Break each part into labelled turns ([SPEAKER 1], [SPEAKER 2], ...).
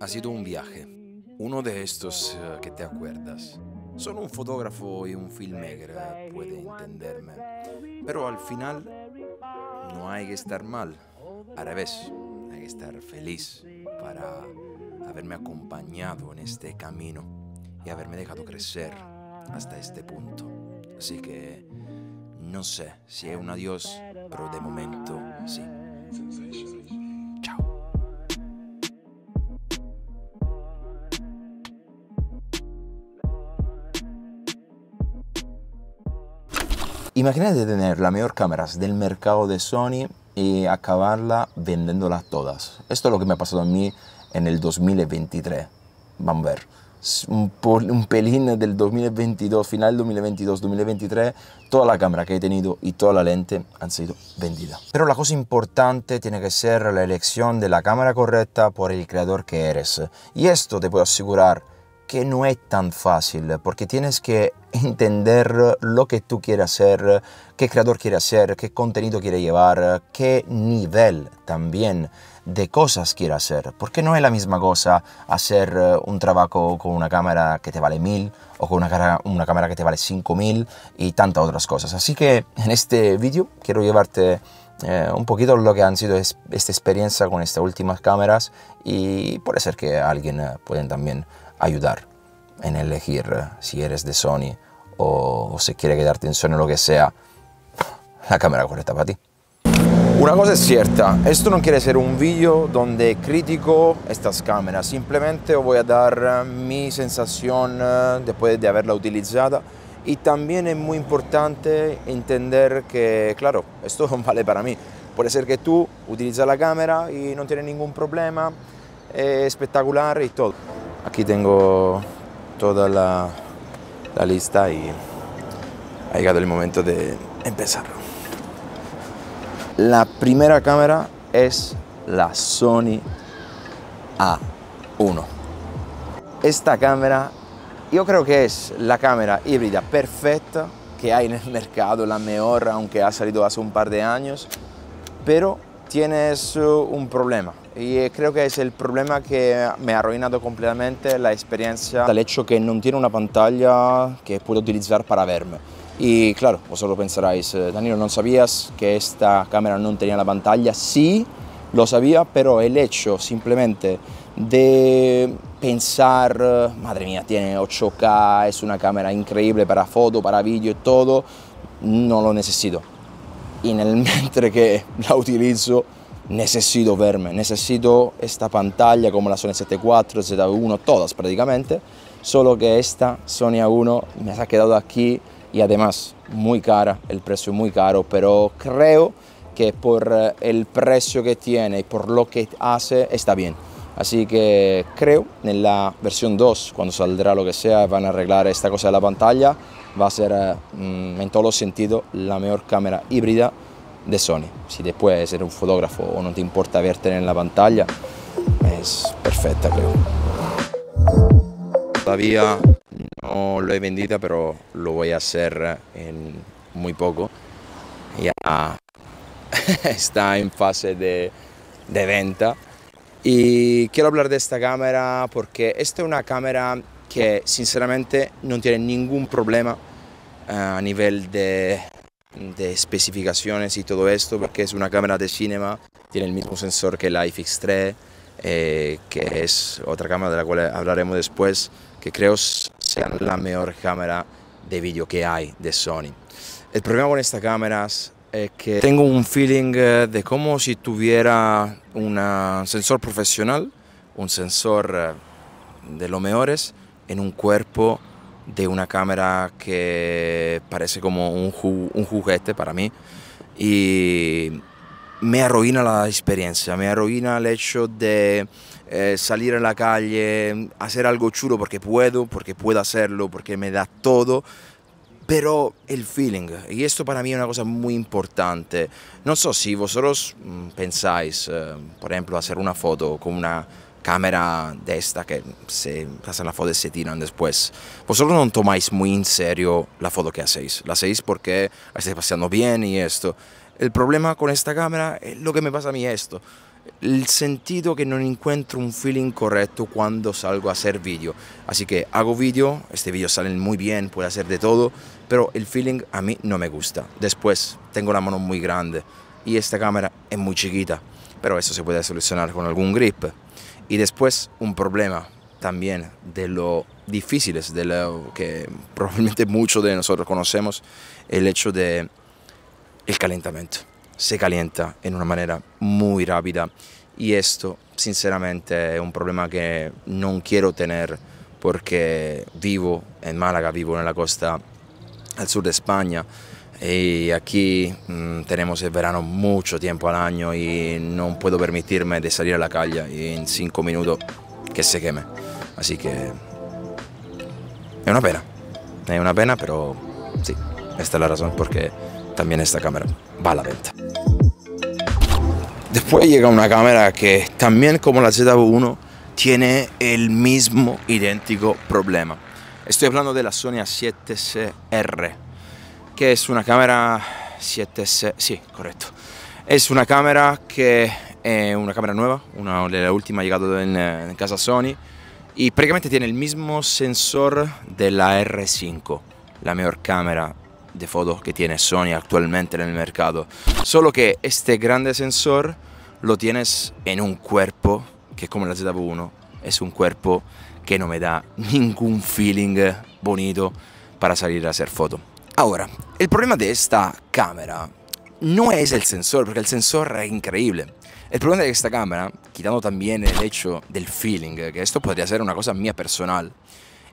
[SPEAKER 1] Ha sido un viaje, uno de estos eh, que te acuerdas. Solo un fotógrafo y un filmmaker eh, puede entenderme, pero al final no hay que estar mal, la vez hay que estar feliz para haberme acompañado en este camino y haberme dejado crecer hasta este punto. Así que no sé si es un adiós, pero de momento sí. Chao. Imagínate tener las mejores cámaras del mercado de Sony y acabarla vendiéndolas todas. Esto es lo que me ha pasado a mí en el 2023. vamos a ver un, un pelín del 2022, final 2022, 2023, toda la cámara que he tenido y toda la lente han sido vendidas. Pero la cosa importante tiene que ser la elección de la cámara correcta por el creador que eres. Y esto te puedo asegurar que no es tan fácil, porque tienes que entender lo que tú quieres hacer, qué creador quiere hacer, qué contenido quiere llevar, qué nivel también de cosas quieres hacer. Porque no es la misma cosa hacer eh, un trabajo con una cámara que te vale mil o con una, cámara que te vale cinco mil y tantas otras cosas. Así que en este vídeo quiero llevarte eh, un poquito lo que han sido esta experiencia con estas últimas cámaras y puede ser que alguien pueda eh, pueden también ayudar en elegir eh, si eres de Sony o, si quiere quedarte en Sony o lo que sea, la cámara correcta para ti. Una cosa es cierta, esto no quiere ser un vídeo donde critico estas cámaras, simplemente os voy a dar eh, mi sensación eh, después de haberla utilizada y también es muy importante entender que, claro, esto vale para mí. Puede ser que tú utilizas la cámara y no tienes ningún problema, es espectacular y todo. Aquí tengo toda la, lista y ha llegado el momento de empezar. La primera cámara es la Sony A1. Esta cámara yo creo que es la cámara híbrida perfecta que hay en el mercado, la mejor, aunque ha salido hace un par de años, pero tienes un problema. Y eh, creo que es el problema que me ha arruinado completamente la experiencia. El hecho que no tiene una pantalla que puedo utilizar para verme. Y claro, vosotros pensaráis, eh, Danilo, ¿no sabías que esta cámara no tenía la pantalla? Sí, lo sabía, pero el hecho simplemente de pensar, eh, madre mía, tiene 8K, es una cámara increíble para foto, para vídeo y todo, no lo necesito y el mentre que la utilizo, necesito verme, necesito esta pantalla como la Sony 74, Z1, todas prácticamente, solo que esta Sony A1 me ha quedado aquí y además muy cara, el precio es muy caro, pero creo que por eh, el precio que tiene y por lo que hace está bien. Así que creo en la versión 2, cuando saldrá lo que sea, van a arreglar esta cosa de la pantalla va a ser eh, mm, en todos los sentidos la mejor cámara híbrida de Sony. Si después eres un fotógrafo o no te importa verte en la pantalla, es perfecta creo. Todavía no lo he vendido, pero lo voy a hacer en muy poco. Ya está en fase de, de venta. Y quiero hablar de esta cámara porque esta es una cámara que sinceramente no tiene ningún problema eh, a nivel de, especificaciones y todo esto, porque es una cámara de cinema, tiene el mismo sensor que la iFix3, eh, que es otra cámara de la cual hablaremos después, que creo sea la mejor cámara de vídeo que hay de Sony. El problema con estas cámaras es que tengo un feeling eh, de como si tuviera un sensor profesional, un sensor de los mejores, en un cuerpo de una cámara que parece como un, juguete para mí y me arruina la experiencia, me arruina el hecho de eh, salir a la calle, hacer algo chulo porque puedo, porque puedo hacerlo, porque me da todo, pero el feeling, y esto para mí es una cosa muy importante. No sé so si vosotros mm, pensáis, eh, por ejemplo, hacer una foto con una cámara de esta que se hacen las fotos y se tiran después. Vosotros no tomáis muy en serio la foto que hacéis. La hacéis porque estáis paseando bien y esto. El problema con esta cámara es eh, lo que me pasa a mí esto. El sentido que no encuentro un feeling correcto cuando salgo a hacer vídeo. Así que hago vídeo, este vídeo sale muy bien, puede hacer de todo, pero el feeling a mí no me gusta. Después tengo la mano muy grande y esta cámara es muy chiquita, pero eso se puede solucionar con algún grip. Y después un problema también de lo difíciles, de lo que probablemente muchos de nosotros conocemos, el hecho de el calentamiento. Se calienta en una manera muy rápida y esto sinceramente es un problema que no quiero tener porque vivo en Málaga, vivo en la costa al sur de España y aquí mm, tenemos el verano mucho tiempo al año y no puedo permitirme de salir a la calle y en cinco minutos que se queme. Así que es una pena, es una pena, pero sí, esta es la razón porque también esta cámara va a la venta. Después llega una cámara que también como la ZV1 tiene el mismo idéntico problema. Estoy hablando de la Sony a 7 s r que es una cámara 7S, sí, correcto. Es una cámara que es eh, una cámara nueva, una la última llegado eh, en, casa Sony y prácticamente tiene el mismo sensor de la R5, la mejor cámara de fotos que tiene Sony actualmente en el mercado. Solo que este grande sensor lo tienes en un cuerpo que como la ZV1 es un cuerpo que no me da ningún feeling bonito para salir a hacer fotos. Ahora, el problema de esta cámara no es el sensor, porque el sensor es increíble. El problema de esta cámara, quitando también el hecho del feeling, que esto podría ser una cosa mía personal,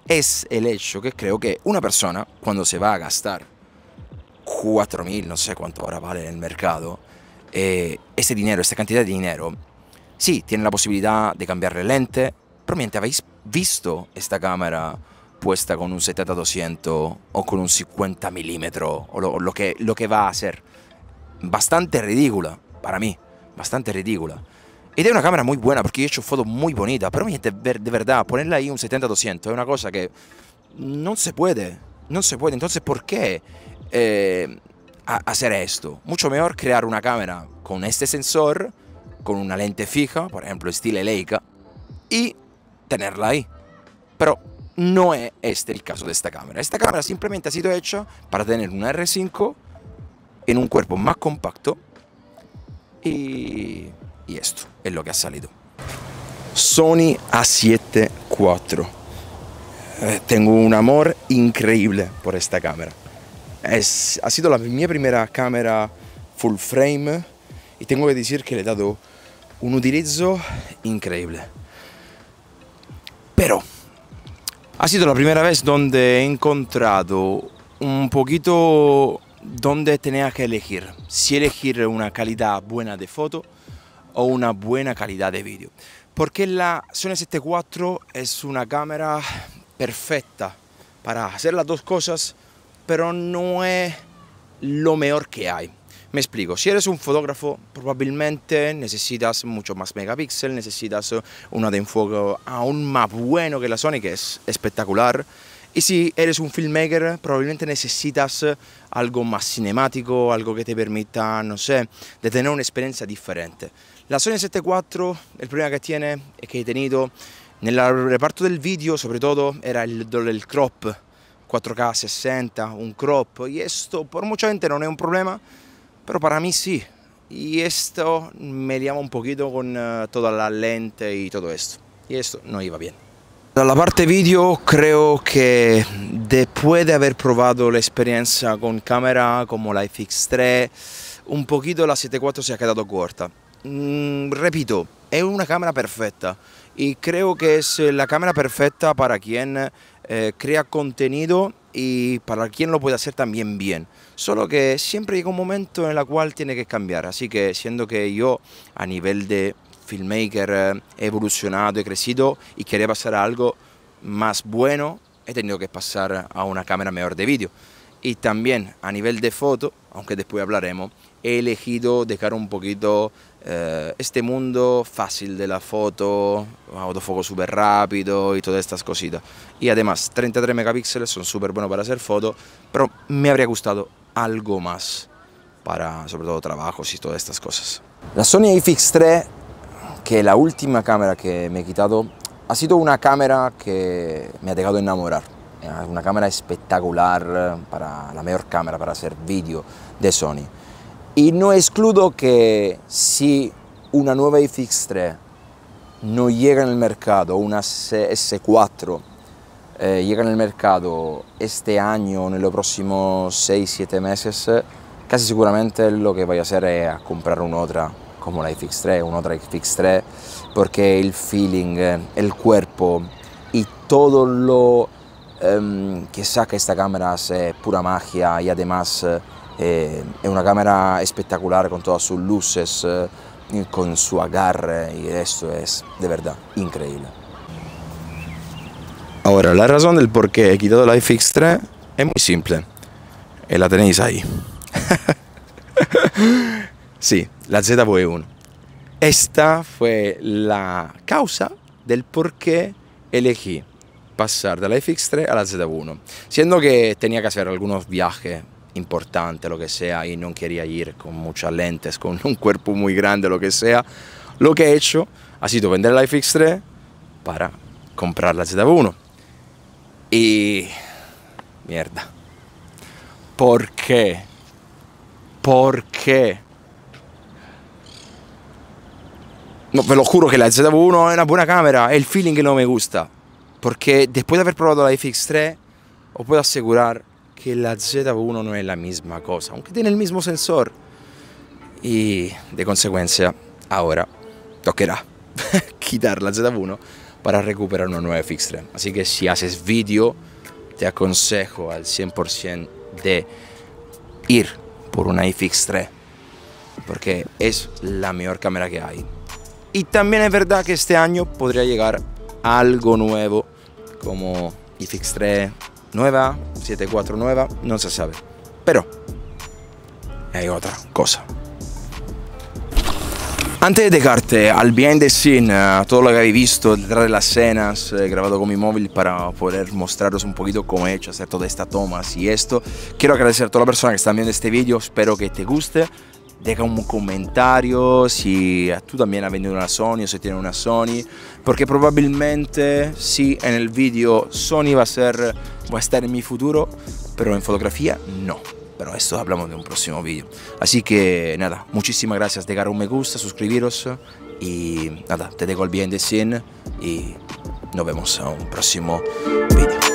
[SPEAKER 1] es el hecho que creo que una persona, cuando se va a gastar 4.000, no sé cuánto ahora vale en el mercado, eh, ese dinero, esta cantidad de dinero, sí, tiene la posibilidad de cambiarle lente, probablemente habéis visto esta cámara puesta con un 70-200 o con un 50 milímetro o lo, que, lo que va a ser. Bastante ridícula, para mí, bastante ridícula. Y de una cámara muy buena porque he hecho fotos muy bonitas, pero de, de verdad, ponerla ahí un 70-200 es una cosa que no se puede, no se puede. Entonces, ¿por qué eh, hacer esto? Mucho mejor crear una cámara con este sensor, con una lente fija, por ejemplo, estilo Leica, y tenerla ahí. Pero no es este el caso de esta cámara. Esta cámara simplemente ha sido hecha para tener un R5 en un cuerpo más compacto y, esto es lo que ha salido. Sony A7 IV. Eh, tengo un amor increíble por esta cámara. Es, ha sido la, mi primera cámara full frame y tengo que decir que le he dado un utilizo increíble. Pero ha sido la primera vez donde he encontrado un poquito donde tenía que elegir, si elegir una calidad buena de foto o una buena calidad de vídeo. Porque la Sony 74 es una cámara perfecta para hacer las dos cosas, pero no es lo mejor que hay. Me explico, si eres un fotógrafo probablemente necesitas mucho más megapíxeles, necesitas eh, una de enfoque aún más bueno que la Sony, que es espectacular. Y si eres un filmmaker, probablemente necesitas eh, algo más cinemático, algo que te permita, no sé, de tener una experiencia diferente. La Sony 74, el problema que tiene y que he tenido en el reparto del vídeo, sobre todo, era el, el crop 4K 60, un crop, y esto por mucha gente no es un problema, pero para mí sí. Y esto me llama un poquito con eh, toda la lente y todo esto. Y esto no iba bien. La parte vídeo creo que después de haber probado la experiencia con cámara como la FX3, un poquito la 7.4 se ha quedado corta. Mm, repito, es una cámara perfecta, y creo que es eh, la cámara perfecta para quien eh, crea contenido y para quien lo puede hacer también bien. Solo que siempre llega un momento en el cual tiene que cambiar. Así que siendo que yo a nivel de filmmaker eh, he evolucionado, he crecido y quería pasar a algo más bueno, he tenido que pasar a una cámara mejor de vídeo y también a nivel de foto, aunque después hablaremos, he elegido dejar un poquito eh, este mundo fácil de la foto, autofoco súper rápido y todas estas cositas. Y además, 33 megapíxeles son súper buenos para hacer foto pero me habría gustado algo más para, sobre todo, trabajos y todas estas cosas. La Sony iFix3, que es la última cámara que me he quitado, ha sido una cámara que me ha dejado enamorar eh, una cámara espectacular, eh, para, la mejor cámara para hacer vídeo de Sony. Y no excludo que si una nueva fx 3 no llega en el mercado, una S4 eh, llega en el mercado este año o en los próximos 6-7 meses, casi seguramente lo que voy a hacer es comprar una otra como la fx 3 una otra iFix3, porque el feeling, el cuerpo y todo lo Em, que saca esta cámara es pura magia y además eh, eh, es una cámara espectacular con todas sus luces, eh, con su agarre y esto es de verdad increíble. Ahora, la razón del por qué he quitado la fx 3 es muy simple. y La tenéis ahí. sí, la ZV1. Esta fue la causa del por qué elegí pasar de la FX3 a la Z1, siendo que tenía que hacer algunos viajes importantes, lo que sea, y no quería ir con muchas lentes, con un cuerpo muy grande, lo que sea. Lo que he hecho ha sido vender la FX3 para comprar la Z1. Y... mierda. ¿Por qué? ¿Por qué? No, ve lo juro que la Z1 è una buona camera, è il feeling che non me gusta. Porque después de haber probado la FX3, os puedo asegurar que la Z1 no es la misma cosa, aunque tiene el mismo sensor. Y de consecuencia, ahora tocará quitar la Z1 para recuperar una nueva FX3. Así que si haces vídeo, te aconsejo al 100% de ir por una iFix3 porque es la mejor cámara que hay. Y también es verdad que este año podría llegar algo nuevo como iFix3 nueva, 7.4 nueva, no se sabe. Pero hay otra cosa. Antes de dejarte al bien de scene, a eh, todo lo que habéis visto detrás de las escenas, eh, grabado con mi móvil para poder mostraros un poquito cómo he hecho hacer toda esta toma y esto, quiero agradecer a toda la persona que están viendo este vídeo, espero que te guste. Deja un comentario si tú también has vendido una Sony o si tienes una Sony, porque probablemente sí, en el vídeo Sony va a ser, va a estar en mi futuro, pero en fotografía no. Pero esto hablamos de un próximo vídeo. Así que nada, muchísimas gracias. Dejar un me gusta, suscribiros y nada, te dejo el bien de 100 y nos vemos en un próximo vídeo.